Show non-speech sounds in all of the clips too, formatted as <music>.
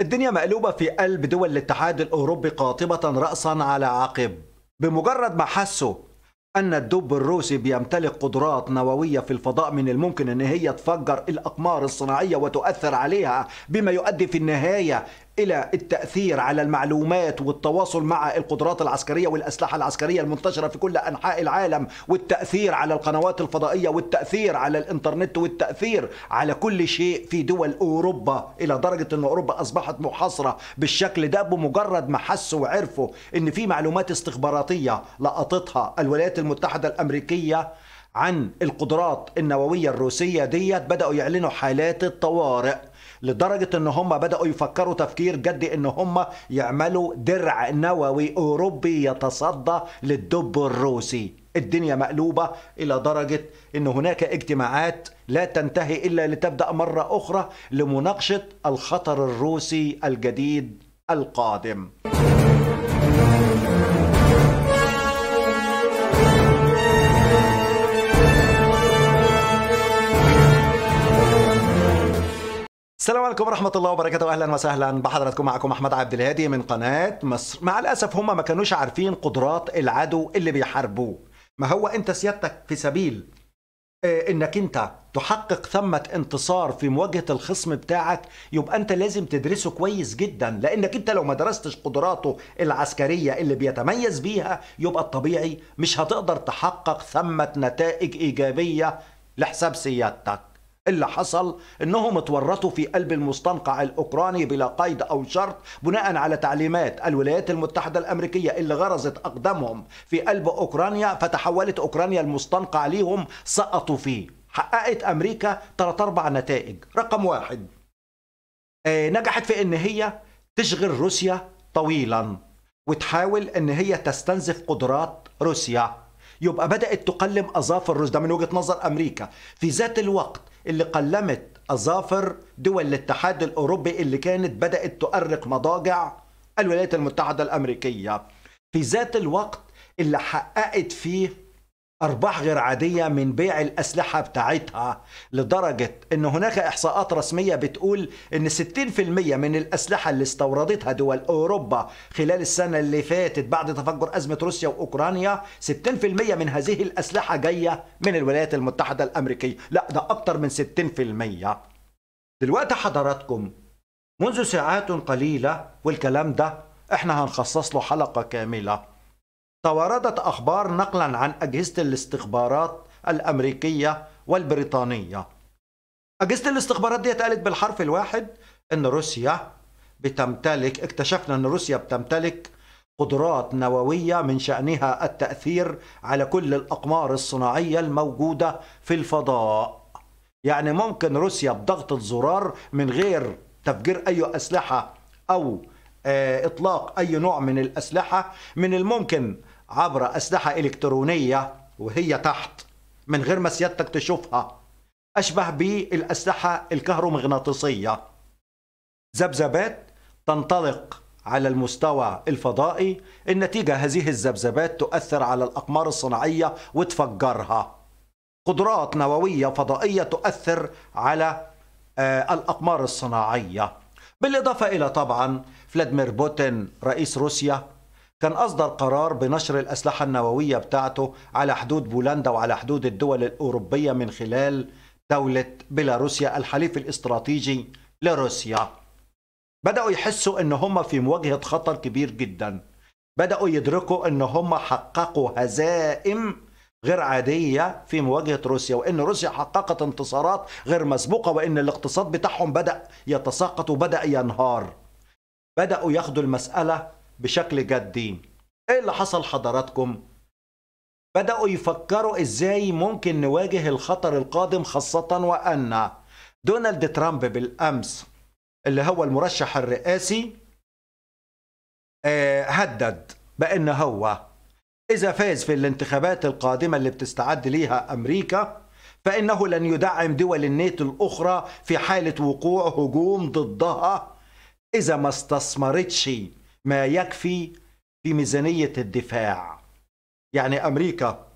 الدنيا مقلوبة في قلب دول الاتحاد الأوروبي قاطبة رأسا على عقب بمجرد ما حسوا أن الدب الروسي بيمتلك قدرات نووية في الفضاء من الممكن أن هي تفجر الأقمار الصناعية وتؤثر عليها بما يؤدي في النهاية الى التاثير على المعلومات والتواصل مع القدرات العسكريه والاسلحه العسكريه المنتشره في كل انحاء العالم والتاثير على القنوات الفضائيه والتاثير على الانترنت والتاثير على كل شيء في دول اوروبا الى درجه ان اوروبا اصبحت محاصره بالشكل ده بمجرد ما حسوا وعرفوا ان في معلومات استخباراتيه لقطتها الولايات المتحده الامريكيه عن القدرات النوويه الروسيه ديت بداوا يعلنوا حالات الطوارئ لدرجه ان هم بداوا يفكروا تفكير جدي ان هم يعملوا درع نووي اوروبي يتصدى للدب الروسي الدنيا مقلوبه الى درجه ان هناك اجتماعات لا تنتهي الا لتبدا مره اخرى لمناقشه الخطر الروسي الجديد القادم السلام عليكم ورحمة الله وبركاته أهلا وسهلا بحضراتكم معكم أحمد عبد الهادي من قناة مصر مع الأسف هم ما كانوش عارفين قدرات العدو اللي بيحاربوه ما هو أنت سيادتك في سبيل آه، انك انت تحقق ثمة انتصار في مواجهة الخصم بتاعك يبقى انت لازم تدرسه كويس جدا لانك انت لو ما درستش قدراته العسكرية اللي بيتميز بيها يبقى الطبيعي مش هتقدر تحقق ثمة نتائج ايجابية لحساب سيادتك اللي حصل انهم اتورطوا في قلب المستنقع الاوكراني بلا قيد او شرط بناء على تعليمات الولايات المتحده الامريكيه اللي غرزت اقدامهم في قلب اوكرانيا فتحولت اوكرانيا المستنقع ليهم سقطوا فيه حققت امريكا ثلاث اربع نتائج رقم واحد آه، نجحت في ان هي تشغل روسيا طويلا وتحاول ان هي تستنزف قدرات روسيا يبقى بدأت تقلم أظافر روس ده من وجهة نظر أمريكا في ذات الوقت اللي قلمت أظافر دول الاتحاد الأوروبي اللي كانت بدأت تؤرق مضاجع الولايات المتحدة الأمريكية في ذات الوقت اللي حققت فيه أرباح غير عادية من بيع الأسلحة بتاعتها لدرجة أن هناك إحصاءات رسمية بتقول أن 60% من الأسلحة اللي استوردتها دول أوروبا خلال السنة اللي فاتت بعد تفجر أزمة روسيا وأوكرانيا 60% من هذه الأسلحة جاية من الولايات المتحدة الأمريكية لا ده أكتر من 60% دلوقتي حضراتكم منذ ساعات قليلة والكلام ده احنا هنخصص له حلقة كاملة تواردت أخبار نقلا عن أجهزة الاستخبارات الأمريكية والبريطانية أجهزة الاستخبارات دي قالت بالحرف الواحد أن روسيا بتمتلك اكتشفنا أن روسيا بتمتلك قدرات نووية من شأنها التأثير على كل الأقمار الصناعية الموجودة في الفضاء يعني ممكن روسيا بضغط الزرار من غير تفجير أي أسلحة أو آه، إطلاق أي نوع من الأسلحة من الممكن عبر أسلحة إلكترونية وهي تحت من غير ما سيادتك تشوفها أشبه بالأسلحة الكهرومغناطيسية ذبذبات تنطلق على المستوى الفضائي النتيجة هذه الذبذبات تؤثر على الأقمار الصناعية وتفجرها قدرات نووية فضائية تؤثر على آه، الأقمار الصناعية بالإضافة إلى طبعا فلاديمير بوتين رئيس روسيا كان أصدر قرار بنشر الأسلحة النووية بتاعته على حدود بولندا وعلى حدود الدول الأوروبية من خلال دولة بيلاروسيا الحليف الاستراتيجي لروسيا بدأوا يحسوا أن هم في مواجهة خطر كبير جدا بدأوا يدركوا أن هم حققوا هزائم غير عادية في مواجهة روسيا وأن روسيا حققت انتصارات غير مسبوقة وأن الاقتصاد بتاعهم بدأ يتساقط وبدأ ينهار بدأوا ياخدوا المسألة بشكل جدي ايه اللي حصل حضراتكم بدأوا يفكروا ازاي ممكن نواجه الخطر القادم خاصة وأن دونالد ترامب بالأمس اللي هو المرشح الرئاسي آه، هدد بأن هو إذا فاز في الانتخابات القادمة اللي بتستعد ليها أمريكا فإنه لن يدعم دول النيت الأخرى في حالة وقوع هجوم ضدها إذا ما استثمرتش ما يكفي في ميزانية الدفاع يعني أمريكا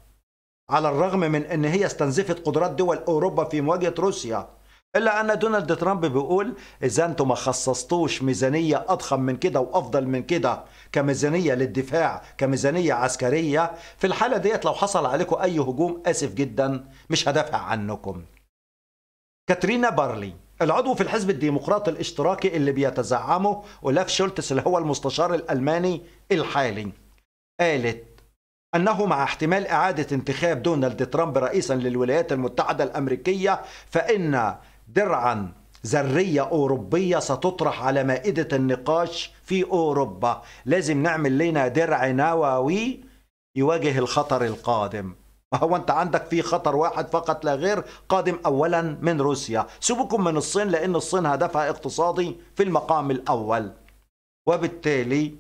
على الرغم من أن هي استنزفت قدرات دول أوروبا في مواجهة روسيا إلا أن دونالد ترامب بيقول إذا أنتم ما خصصتوش ميزانية أضخم من كده وأفضل من كده كميزانية للدفاع كميزانية عسكرية في الحالة ديت لو حصل عليكم أي هجوم آسف جدا مش هدافع عنكم كاترينا بارلي العضو في الحزب الديمقراطي الاشتراكي اللي بيتزعمه أولاف شولتس اللي هو المستشار الألماني الحالي قالت أنه مع احتمال إعادة انتخاب دونالد ترامب رئيسا للولايات المتحدة الأمريكية فإن درعا ذرية أوروبية ستطرح على مائدة النقاش في أوروبا لازم نعمل لنا درع نووي يواجه الخطر القادم هو انت عندك في خطر واحد فقط لا غير قادم اولا من روسيا سيبكم من الصين لان الصين هدفها اقتصادي في المقام الاول وبالتالي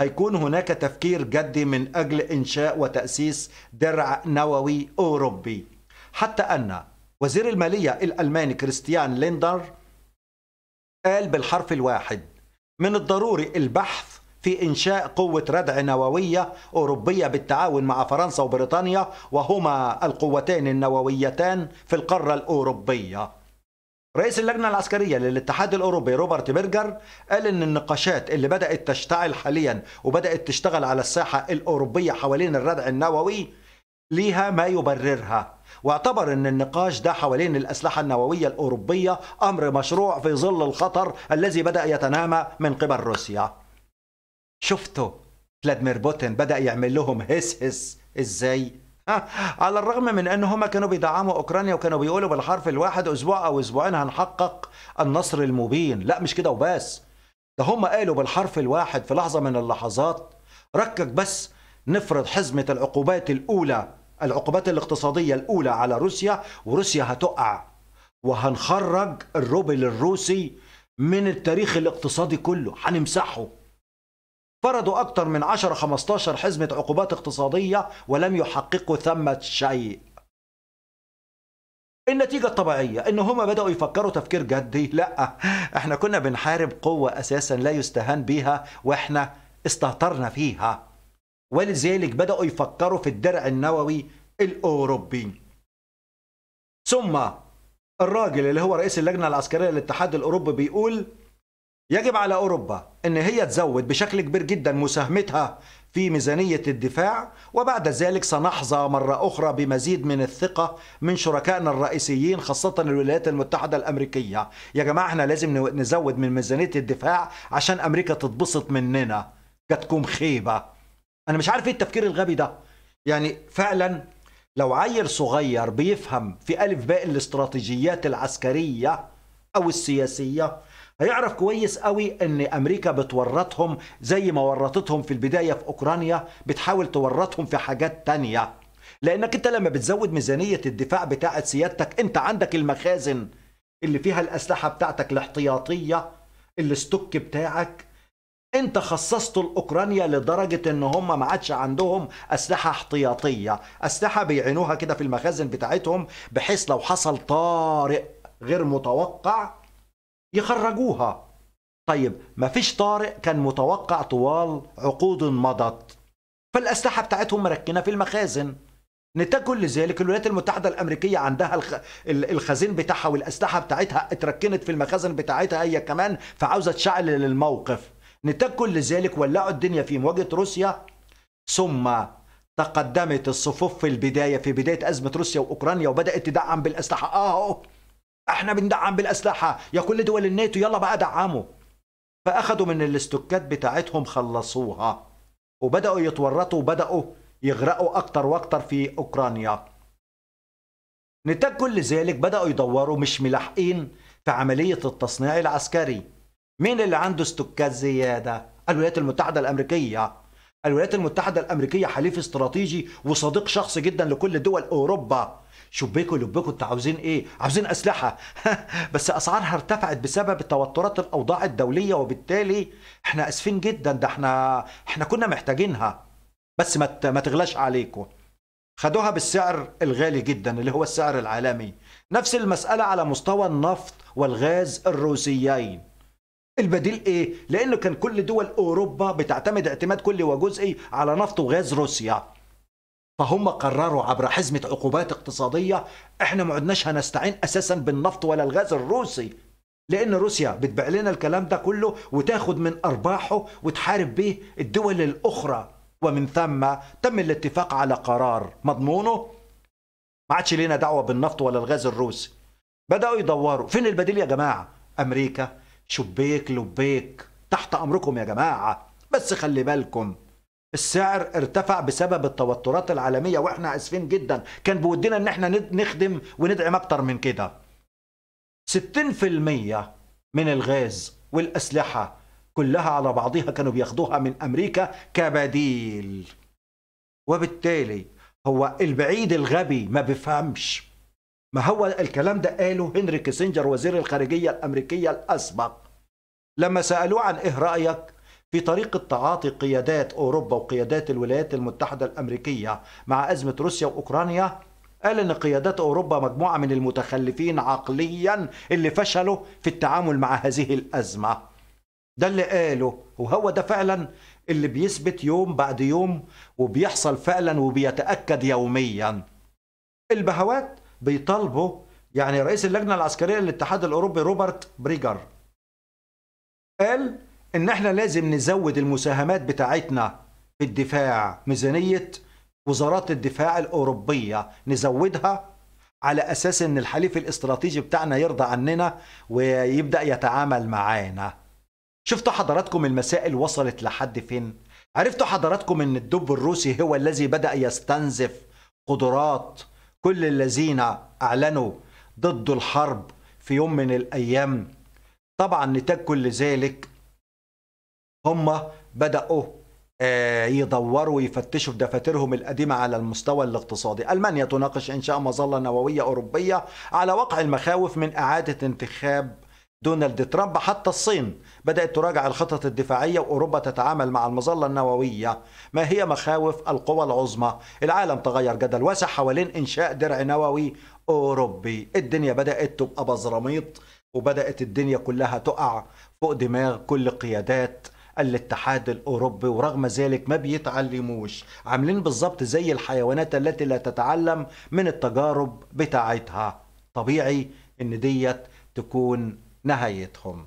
هيكون هناك تفكير جدي من اجل انشاء وتاسيس درع نووي اوروبي حتى ان وزير الماليه الالماني كريستيان ليندر قال بالحرف الواحد من الضروري البحث في إنشاء قوة ردع نووية أوروبية بالتعاون مع فرنسا وبريطانيا وهما القوتان النوويتان في القارة الأوروبية رئيس اللجنة العسكرية للاتحاد الأوروبي روبرت بيرجر قال إن النقاشات اللي بدأت تشتعل حاليا وبدأت تشتغل على الساحة الأوروبية حوالين الردع النووي ليها ما يبررها واعتبر ان النقاش ده حوالين الاسلحه النوويه الاوروبيه امر مشروع في ظل الخطر الذي بدا يتنامى من قبل روسيا شفتوا فلادمير بوتين بدأ يعمل لهم هس هس ازاي؟ على الرغم من ان هم كانوا بيدعموا اوكرانيا وكانوا بيقولوا بالحرف الواحد اسبوع او اسبوعين هنحقق النصر المبين، لا مش كده وبس. ده هم قالوا بالحرف الواحد في لحظه من اللحظات ركك بس نفرض حزمه العقوبات الاولى العقوبات الاقتصاديه الاولى على روسيا وروسيا هتقع وهنخرج الروبل الروسي من التاريخ الاقتصادي كله هنمسحه فرضوا أكثر من 10-15 حزمة عقوبات اقتصادية ولم يحققوا ثمة شيء النتيجة الطبيعية ان هما بدأوا يفكروا تفكير جدي لا احنا كنا بنحارب قوة اساسا لا يستهان بيها واحنا استهترنا فيها ولذلك بدأوا يفكروا في الدرع النووي الاوروبي ثم الراجل اللي هو رئيس اللجنة العسكرية للاتحاد الاوروبي بيقول يجب على أوروبا أن هي تزود بشكل كبير جدا مساهمتها في ميزانية الدفاع وبعد ذلك سنحظى مرة أخرى بمزيد من الثقة من شركائنا الرئيسيين خاصة الولايات المتحدة الأمريكية يا جماعة احنا لازم نزود من ميزانية الدفاع عشان أمريكا تتبسط مننا جاتكم خيبة أنا مش عارف إيه التفكير الغبي ده يعني فعلا لو عيل صغير بيفهم في ألف باء الاستراتيجيات العسكرية أو السياسية هيعرف كويس قوي ان امريكا بتورطهم زي ما ورطتهم في البدايه في اوكرانيا بتحاول تورطهم في حاجات تانية لانك انت لما بتزود ميزانيه الدفاع بتاعه سيادتك انت عندك المخازن اللي فيها الاسلحه بتاعتك الاحتياطيه الستوك بتاعك انت خصصته لاوكرانيا لدرجه ان هم ما عادش عندهم اسلحه احتياطيه اسلحه بيعينوها كده في المخازن بتاعتهم بحيث لو حصل طارئ غير متوقع يخرجوها طيب ما فيش طارئ كان متوقع طوال عقود مضت فالأسلحة بتاعتهم مركنة في المخازن نتاج كل ذلك الولايات المتحدة الأمريكية عندها الخزين بتاعها والأسلحة بتاعتها اتركنت في المخازن بتاعتها هي كمان فعاوزة تشعل للموقف نتاج كل ذلك ولعوا الدنيا في مواجهة روسيا ثم تقدمت الصفوف في البداية في بداية أزمة روسيا وأوكرانيا وبدأت تدعم بالأسلحة آه احنا بندعم بالاسلحه يا كل دول الناتو يلا بقى دعموا فاخدوا من الاستوكات بتاعتهم خلصوها وبداوا يتورطوا وبداوا يغرقوا اكتر واكتر في اوكرانيا نتاج كل ذلك بداوا يدوروا مش ملاحقين في عمليه التصنيع العسكري مين اللي عنده استوكات زياده الولايات المتحده الامريكيه الولايات المتحدة الأمريكية حليف استراتيجي وصديق شخص جدا لكل دول أوروبا شبيكوا لبكوا انتوا عاوزين ايه؟ عاوزين اسلحه <laughs> بس اسعارها ارتفعت بسبب توترات الاوضاع الدوليه وبالتالي احنا اسفين جدا ده احنا احنا كنا محتاجينها بس ما ما تغلاش عليكم. خدوها بالسعر الغالي جدا اللي هو السعر العالمي. نفس المساله على مستوى النفط والغاز الروسيين. البديل ايه؟ لانه كان كل دول اوروبا بتعتمد اعتماد كلي وجزئي على نفط وغاز روسيا. فهم قرروا عبر حزمه عقوبات اقتصاديه احنا ما عدناش هنستعين اساسا بالنفط ولا الغاز الروسي. لان روسيا بتبيع لنا الكلام ده كله وتاخد من ارباحه وتحارب بيه الدول الاخرى ومن ثم تم الاتفاق على قرار مضمونه ما عادش لينا دعوه بالنفط ولا الغاز الروسي. بداوا يدوروا فين البديل يا جماعه؟ امريكا شبيك لبيك تحت أمركم يا جماعة بس خلي بالكم السعر ارتفع بسبب التوترات العالمية واحنا اسفين جدا كان بودينا ان احنا نخدم وندعم اكتر من كده 60% من الغاز والأسلحة كلها على بعضها كانوا بياخدوها من أمريكا كبديل وبالتالي هو البعيد الغبي ما بيفهمش ما هو الكلام ده قاله هنري كيسنجر وزير الخارجية الأمريكية الأسبق لما سألوه عن إيه رأيك في طريقة تعاطي قيادات أوروبا وقيادات الولايات المتحدة الأمريكية مع أزمة روسيا وأوكرانيا قال إن قيادات أوروبا مجموعة من المتخلفين عقليا اللي فشلوا في التعامل مع هذه الأزمة ده اللي قاله وهو ده فعلا اللي بيثبت يوم بعد يوم وبيحصل فعلا وبيتأكد يوميا البهوات بيطالبوا يعني رئيس اللجنه العسكريه للاتحاد الاوروبي روبرت بريجر قال ان احنا لازم نزود المساهمات بتاعتنا في الدفاع ميزانيه وزارات الدفاع الاوروبيه نزودها على اساس ان الحليف الاستراتيجي بتاعنا يرضى عننا ويبدا يتعامل معانا شفتوا حضراتكم المسائل وصلت لحد فين عرفتوا حضراتكم ان الدب الروسي هو الذي بدا يستنزف قدرات كل الذين أعلنوا ضد الحرب في يوم من الأيام طبعا نتاج كل ذلك هم بدأوا آه، يدوروا ويفتشوا في دفاترهم القديمة على المستوى الاقتصادي ألمانيا تناقش إنشاء مظلة نووية أوروبية على وقع المخاوف من إعادة انتخاب دونالد ترامب حتى الصين بدأت تراجع الخطط الدفاعية وأوروبا تتعامل مع المظلة النووية ما هي مخاوف القوى العظمى العالم تغير جدل واسع حوالين إنشاء درع نووي أوروبي الدنيا بدأت تبقى بزرميط وبدأت الدنيا كلها تقع فوق دماغ كل قيادات الاتحاد الاوروبي ورغم ذلك ما بيتعلموش عاملين بالظبط زي الحيوانات التي لا تتعلم من التجارب بتاعتها طبيعي ان ديت تكون نهايتهم